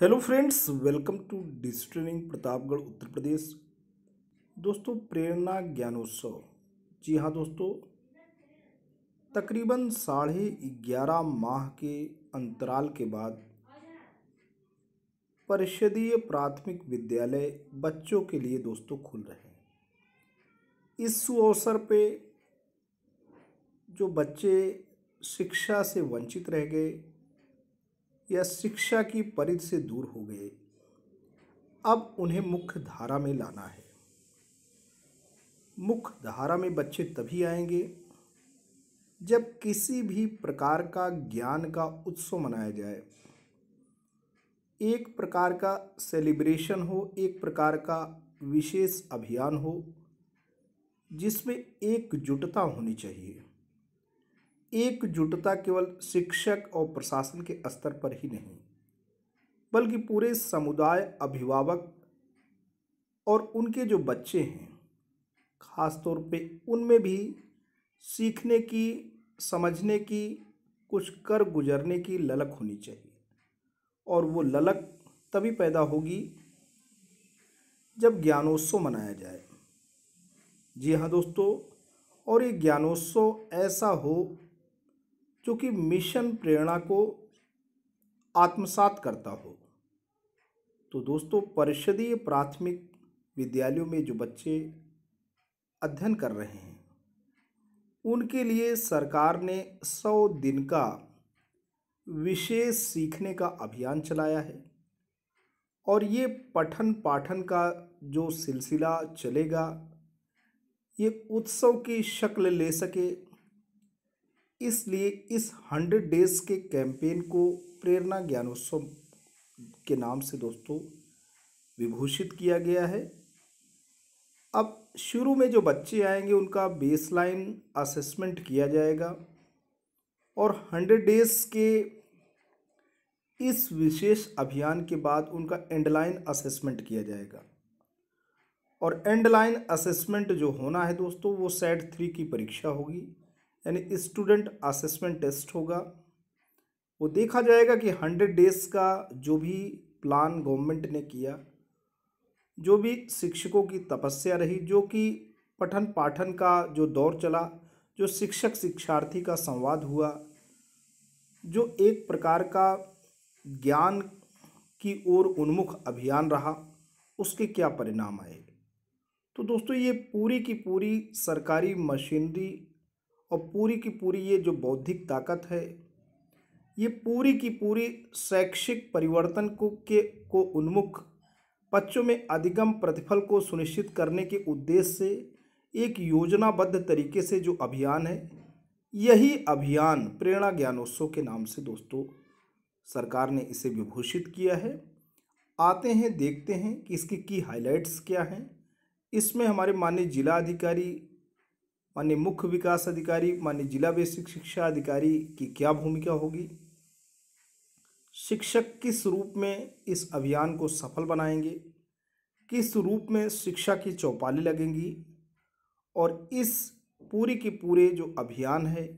hello friends welcome to digital training Pratapgarh Uttar Pradesh दोस्तों प्रेरणा ज्ञानोत्सव जी हाँ दोस्तों तकरीबन साढ़े ग्यारह माह के अंतराल के बाद परिषदीय प्राथमिक विद्यालय बच्चों के लिए दोस्तों खुल रहे हैं इस अवसर पे जो बच्चे शिक्षा से वंचित रह गए या शिक्षा की परिधि से दूर हो गए अब उन्हें मुख्य धारा में लाना है मुख्य धारा में बच्चे तभी आएंगे जब किसी भी प्रकार का ज्ञान का उत्सव मनाया जाए एक प्रकार का सेलिब्रेशन हो एक प्रकार का विशेष अभियान हो जिसमें एकजुटता होनी चाहिए एकजुटता केवल शिक्षक और प्रशासन के स्तर पर ही नहीं बल्कि पूरे समुदाय अभिभावक और उनके जो बच्चे हैं ख़ास तौर पे उनमें भी सीखने की समझने की कुछ कर गुजरने की ललक होनी चाहिए और वो ललक तभी पैदा होगी जब ज्ञानोत्सव मनाया जाए जी हाँ दोस्तों और ये ज्ञानोत्सव ऐसा हो जो कि मिशन प्रेरणा को आत्मसात करता हो तो दोस्तों परिषदीय प्राथमिक विद्यालयों में जो बच्चे अध्ययन कर रहे हैं उनके लिए सरकार ने सौ दिन का विशेष सीखने का अभियान चलाया है और ये पठन पाठन का जो सिलसिला चलेगा ये उत्सव की शक्ल ले सके इसलिए इस हंड्रेड डेज के कैंपेन को प्रेरणा ज्ञानोत्सव के नाम से दोस्तों विभूषित किया गया है अब शुरू में जो बच्चे आएंगे उनका बेसलाइन असेसमेंट किया जाएगा और हंड्रेड डेज के इस विशेष अभियान के बाद उनका एंडलाइन असेसमेंट किया जाएगा और एंडलाइन असेसमेंट जो होना है दोस्तों वो सेट थ्री की परीक्षा होगी यानी स्टूडेंट असेसमेंट टेस्ट होगा वो देखा जाएगा कि हंड्रेड डेज़ का जो भी प्लान गवर्नमेंट ने किया जो भी शिक्षकों की तपस्या रही जो कि पठन पाठन का जो दौर चला जो शिक्षक शिक्षार्थी का संवाद हुआ जो एक प्रकार का ज्ञान की ओर उन्मुख अभियान रहा उसके क्या परिणाम आए तो दोस्तों ये पूरी की पूरी सरकारी मशीनरी और पूरी की पूरी ये जो बौद्धिक ताकत है ये पूरी की पूरी शैक्षिक परिवर्तन को के को उन्मुख बच्चों में अधिगम प्रतिफल को सुनिश्चित करने के उद्देश्य से एक योजनाबद्ध तरीके से जो अभियान है यही अभियान प्रेरणा ज्ञानोत्सव के नाम से दोस्तों सरकार ने इसे विभूषित किया है आते हैं देखते हैं कि इसकी की हाइलाइट्स क्या हैं इसमें हमारे माननीय जिला अधिकारी मान्य मुख्य विकास अधिकारी मान्य जिला बेसिक शिक्षा अधिकारी की क्या भूमिका होगी शिक्षक किस रूप में इस अभियान को सफल बनाएंगे किस रूप में शिक्षा की चौपाली लगेंगी और इस पूरी के पूरे जो अभियान है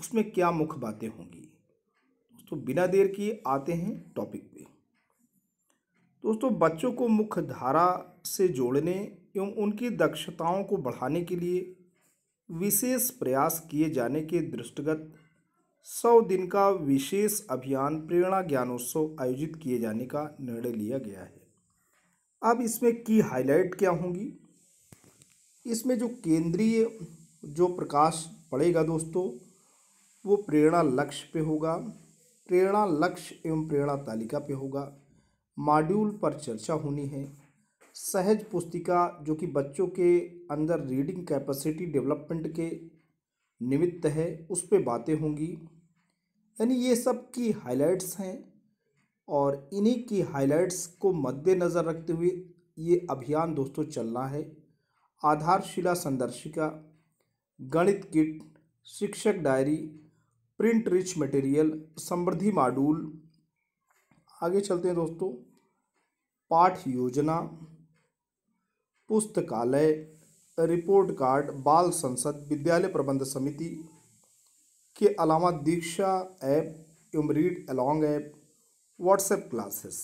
उसमें क्या मुख्य बातें होंगी तो बिना देर किए आते हैं टॉपिक पे दोस्तों बच्चों को मुख्य धारा से जोड़ने एवं उनकी दक्षताओं को बढ़ाने के लिए विशेष प्रयास किए जाने के दृष्टिगत सौ दिन का विशेष अभियान प्रेरणा ज्ञानोत्सव आयोजित किए जाने का निर्णय लिया गया है अब इसमें की हाईलाइट क्या होंगी इसमें जो केंद्रीय जो प्रकाश पड़ेगा दोस्तों वो प्रेरणा लक्ष्य पे होगा प्रेरणा लक्ष्य एवं प्रेरणा तालिका पे होगा मॉड्यूल पर चर्चा होनी है सहज पुस्तिका जो कि बच्चों के अंदर रीडिंग कैपेसिटी डेवलपमेंट के निमित्त है उस पर बातें होंगी यानी ये सब की हाइलाइट्स हैं और इन्हीं की हाइलाइट्स को मद्देनज़र रखते हुए ये अभियान दोस्तों चलना है आधारशिला संदर्शिका गणित किट शिक्षक डायरी प्रिंट रिच मटेरियल समृद्धि मॉड्यूल आगे चलते हैं दोस्तों पाठ योजना पुस्तकालय रिपोर्ट कार्ड बाल संसद विद्यालय प्रबंध समिति के अलावा दीक्षा ऐप एवं read along app WhatsApp classes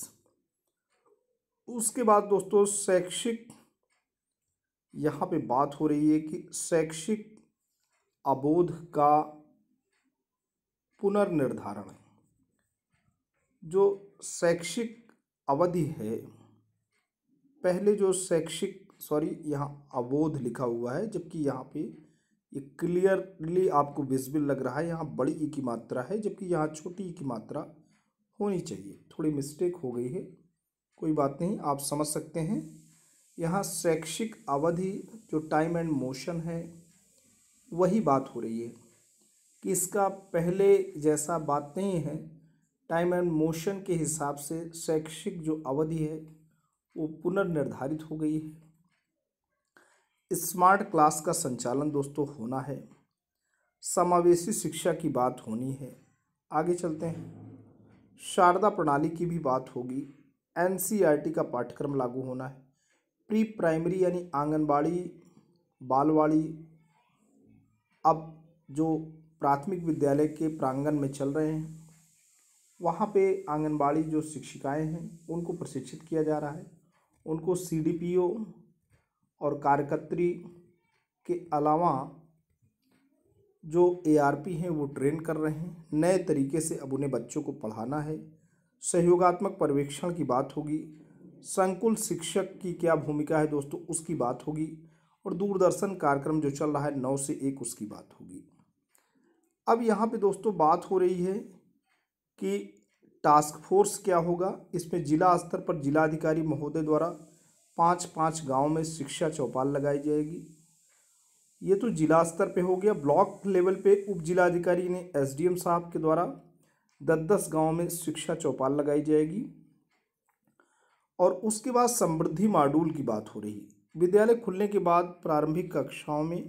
उसके बाद दोस्तों शैक्षिक यहाँ पे बात हो रही है कि शैक्षिक अबोध का पुनर्निर्धारण जो शैक्षिक अवधि है पहले जो शैक्षिक सॉरी यहाँ अवोध लिखा हुआ है जबकि यहाँ पे ये क्लियरली आपको विजिबल लग रहा है यहाँ बड़ी ई e की मात्रा है जबकि यहाँ छोटी ई e की मात्रा होनी चाहिए थोड़ी मिस्टेक हो गई है कोई बात नहीं आप समझ सकते हैं यहाँ शैक्षिक अवधि जो टाइम एंड मोशन है वही बात हो रही है कि इसका पहले जैसा बात नहीं है टाइम एंड मोशन के हिसाब से शैक्षिक जो अवधि है वो पुनर्निर्धारित हो गई है स्मार्ट क्लास का संचालन दोस्तों होना है समावेशी शिक्षा की बात होनी है आगे चलते हैं शारदा प्रणाली की भी बात होगी एन का पाठ्यक्रम लागू होना है प्री प्राइमरी यानी आंगनबाड़ी बालवाड़ी अब जो प्राथमिक विद्यालय के प्रांगण में चल रहे हैं वहाँ पे आंगनबाड़ी जो शिक्षिकाएं हैं उनको प्रशिक्षित किया जा रहा है उनको सी डी पी ओ और कार्यकत्री के अलावा जो एआरपी हैं वो ट्रेन कर रहे हैं नए तरीके से अब उन्हें बच्चों को पढ़ाना है सहयोगात्मक पर्यवेक्षण की बात होगी संकुल शिक्षक की क्या भूमिका है दोस्तों उसकी बात होगी और दूरदर्शन कार्यक्रम जो चल रहा है नौ से एक उसकी बात होगी अब यहाँ पे दोस्तों बात हो रही है कि टास्क फोर्स क्या होगा इसमें जिला स्तर पर जिलाधिकारी महोदय द्वारा पाँच पाँच गांव में शिक्षा चौपाल लगाई जाएगी ये तो जिला स्तर पे हो गया ब्लॉक लेवल पे उप जिलाधिकारी ने एसडीएम साहब के द्वारा दस दस गाँव में शिक्षा चौपाल लगाई जाएगी और उसके बाद समृद्धि मॉड्यूल की बात हो रही विद्यालय खुलने के बाद प्रारंभिक कक्षाओं में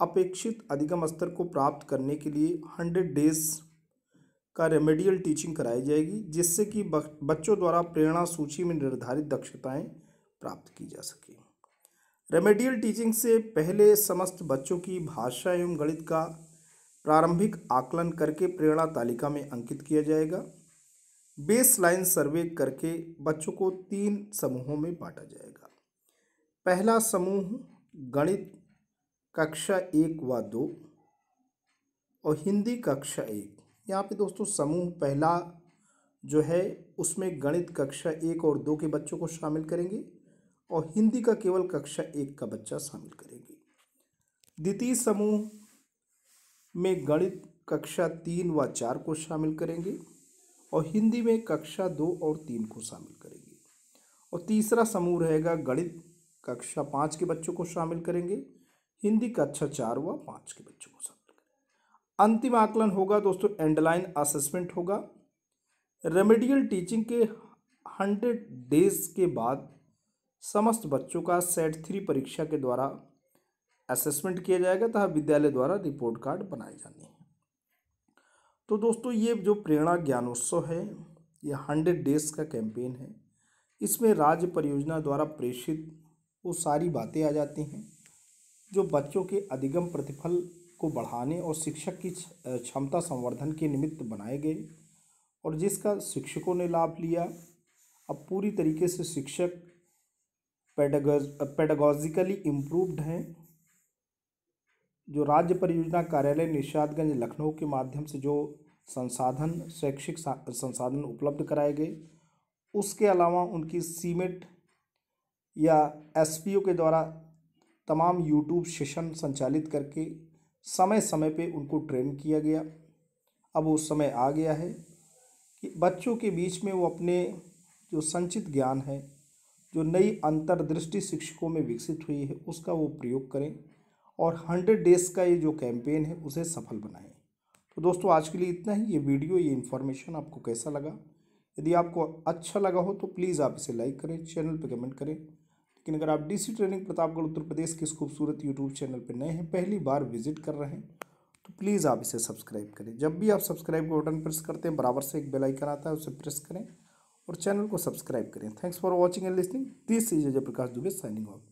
अपेक्षित अधिगम स्तर को प्राप्त करने के लिए हंड्रेड डेज का रेमेडियल टीचिंग कराई जाएगी जिससे कि बच्चों द्वारा प्रेरणा सूची में निर्धारित दक्षताएं प्राप्त की जा सके रेमेडियल टीचिंग से पहले समस्त बच्चों की भाषा एवं गणित का प्रारंभिक आकलन करके प्रेरणा तालिका में अंकित किया जाएगा बेस लाइन सर्वे करके बच्चों को तीन समूहों में बांटा जाएगा पहला समूह गणित कक्षा एक व दो और हिंदी कक्षा एक यहाँ पे दोस्तों समूह पहला जो है उसमें गणित कक्षा एक और दो के बच्चों को शामिल करेंगे और हिंदी का केवल कक्षा एक का बच्चा शामिल करेंगे द्वितीय समूह में गणित कक्षा तीन व चार को शामिल करेंगे और हिंदी में कक्षा दो और तीन को शामिल करेंगे और तीसरा समूह रहेगा गणित कक्षा पाँच के बच्चों को शामिल करेंगे हिंदी कक्षा चार व पाँच के बच्चों को शामिल करेंगे अंतिम आकलन होगा दोस्तों एंडलाइन असेसमेंट होगा रेमेडियल टीचिंग के हंड्रेड डेज के बाद समस्त बच्चों का सेट थ्री परीक्षा के द्वारा असेसमेंट किया जाएगा तथा विद्यालय द्वारा रिपोर्ट कार्ड बनाए जाने हैं तो दोस्तों ये जो प्रेरणा ज्ञानोत्सव है ये हंड्रेड डेज का कैंपेन है इसमें राज्य परियोजना द्वारा प्रेषित वो सारी बातें आ जाती हैं जो बच्चों के अधिगम प्रतिफल को बढ़ाने और शिक्षक की क्षमता संवर्धन के निमित्त बनाए गए और जिसका शिक्षकों ने लाभ लिया अब पूरी तरीके से शिक्षक पेडागोजिकली इम्प्रूव्ड हैं जो राज्य परियोजना कार्यालय निषादगंज लखनऊ के माध्यम से जो संसाधन शैक्षिक संसाधन उपलब्ध कराए गए उसके अलावा उनकी सीमेंट या एस के द्वारा तमाम यूट्यूब सेशन संचालित करके समय समय पे उनको ट्रेन किया गया अब वो समय आ गया है कि बच्चों के बीच में वो अपने जो संचित ज्ञान है जो नई अंतर्दृष्टि शिक्षकों में विकसित हुई है उसका वो प्रयोग करें और हंड्रेड डेज का ये जो कैंपेन है उसे सफल बनाएं तो दोस्तों आज के लिए इतना ही ये वीडियो ये इन्फॉर्मेशन आपको कैसा लगा यदि आपको अच्छा लगा हो तो प्लीज़ आप इसे लाइक करें चैनल पर कमेंट करें लेकिन अगर आप डीसी ट्रेनिंग प्रतापगढ़ उत्तर प्रदेश के इस खूबसूरत यूट्यूब चैनल पर नए हैं पहली बार विजिट कर रहे हैं तो प्लीज़ आप इसे सब्सक्राइब करें जब भी आप सब्सक्राइब का बटन प्रेस करते हैं बराबर से एक बेल आइकन आता है उसे प्रेस करें और चैनल को सब्सक्राइब करें thanks for watching and listening this is Ajay Prakash Dubey signing of